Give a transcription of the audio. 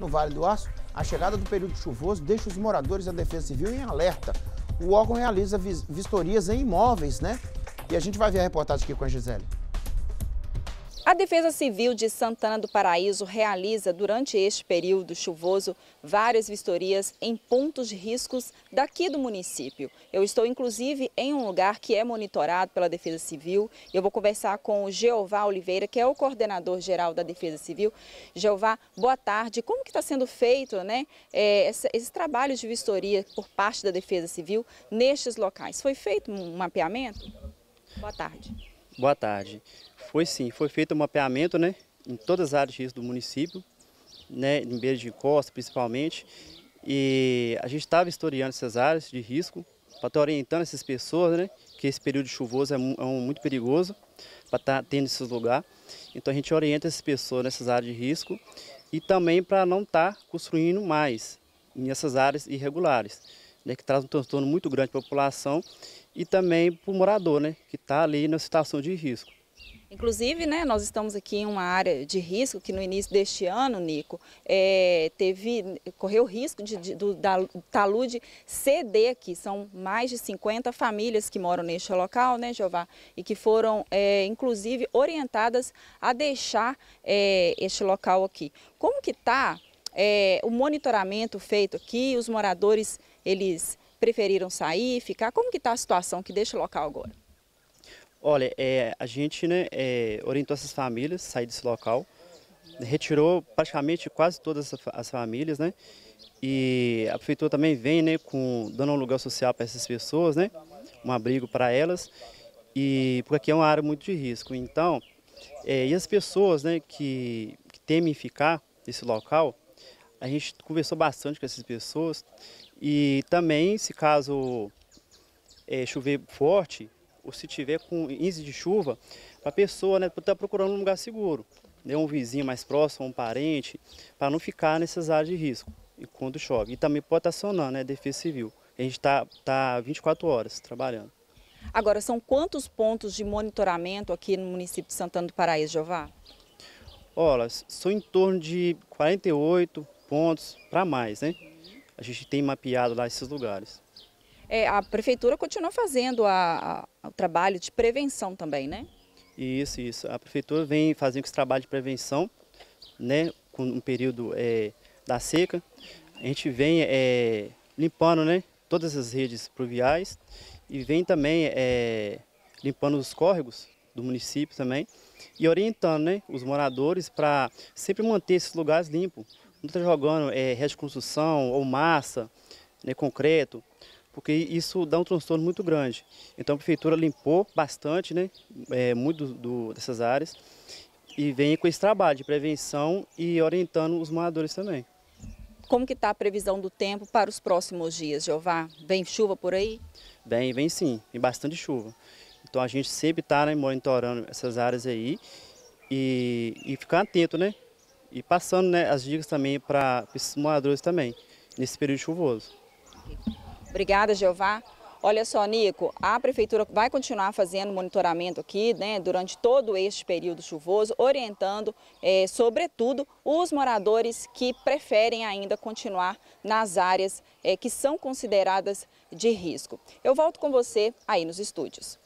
No Vale do Aço, a chegada do período chuvoso deixa os moradores da Defesa Civil em alerta. O órgão realiza vistorias em imóveis, né? E a gente vai ver a reportagem aqui com a Gisele. A Defesa Civil de Santana do Paraíso realiza, durante este período chuvoso, várias vistorias em pontos de riscos daqui do município. Eu estou, inclusive, em um lugar que é monitorado pela Defesa Civil. Eu vou conversar com o Jeová Oliveira, que é o coordenador-geral da Defesa Civil. Jeová, boa tarde. Como que está sendo feito né, é, esses trabalhos de vistoria por parte da Defesa Civil nestes locais? Foi feito um mapeamento? Boa tarde. Boa tarde. Foi sim, foi feito um mapeamento né, em todas as áreas de risco do município, né, em beira de costa principalmente, e a gente estava historiando essas áreas de risco para estar tá orientando essas pessoas, né, que esse período chuvoso é, um, é um muito perigoso para estar tá tendo esses lugares. Então a gente orienta essas pessoas nessas áreas de risco e também para não estar tá construindo mais nessas áreas irregulares né, que traz um transtorno muito grande para a população e também para o morador, né, que está ali na situação de risco. Inclusive, né, nós estamos aqui em uma área de risco que no início deste ano, Nico, é, teve, correu o risco de, de, do, da talude ceder aqui. São mais de 50 famílias que moram neste local, né, Jeová? E que foram, é, inclusive, orientadas a deixar é, este local aqui. Como que está é, o monitoramento feito aqui, os moradores eles preferiram sair, ficar? Como que está a situação que deixa o local agora? Olha, é, a gente né, é, orientou essas famílias a sair desse local, retirou praticamente quase todas as famílias, né? E a prefeitura também vem né, com, dando um lugar social para essas pessoas, né? Um abrigo para elas, e porque aqui é uma área muito de risco. Então, é, e as pessoas né, que, que temem ficar nesse local, a gente conversou bastante com essas pessoas e também, se caso é, chover forte, ou se tiver com índice de chuva, para a pessoa né, estar tá procurando um lugar seguro, né, um vizinho mais próximo, um parente, para não ficar nessas áreas de risco quando chove. E também pode estar tá acionando né, a Defesa Civil. A gente está tá 24 tá horas trabalhando. Agora, são quantos pontos de monitoramento aqui no município de Santana do Paraíso, Jová? Olha, são em torno de 48 pontos para mais, né? a gente tem mapeado lá esses lugares. É, a prefeitura continua fazendo a, a, o trabalho de prevenção também, né? Isso, isso. A prefeitura vem fazendo esse trabalho de prevenção, né, com um período é, da seca. A gente vem é, limpando, né, todas as redes pluviais e vem também é, limpando os córregos do município também e orientando, né, os moradores para sempre manter esses lugares limpos, não está jogando é, construção ou massa, né, concreto, porque isso dá um transtorno muito grande. Então a prefeitura limpou bastante, né, é, muito do, dessas áreas, e vem com esse trabalho de prevenção e orientando os moradores também. Como que está a previsão do tempo para os próximos dias, Jeová? Vem chuva por aí? Vem, vem sim, vem bastante chuva. Então a gente sempre está né, monitorando essas áreas aí e, e ficar atento, né? e passando né, as dicas também para esses moradores também, nesse período chuvoso. Obrigada, Jeová. Olha só, Nico, a prefeitura vai continuar fazendo monitoramento aqui, né, durante todo este período chuvoso, orientando, é, sobretudo, os moradores que preferem ainda continuar nas áreas é, que são consideradas de risco. Eu volto com você aí nos estúdios.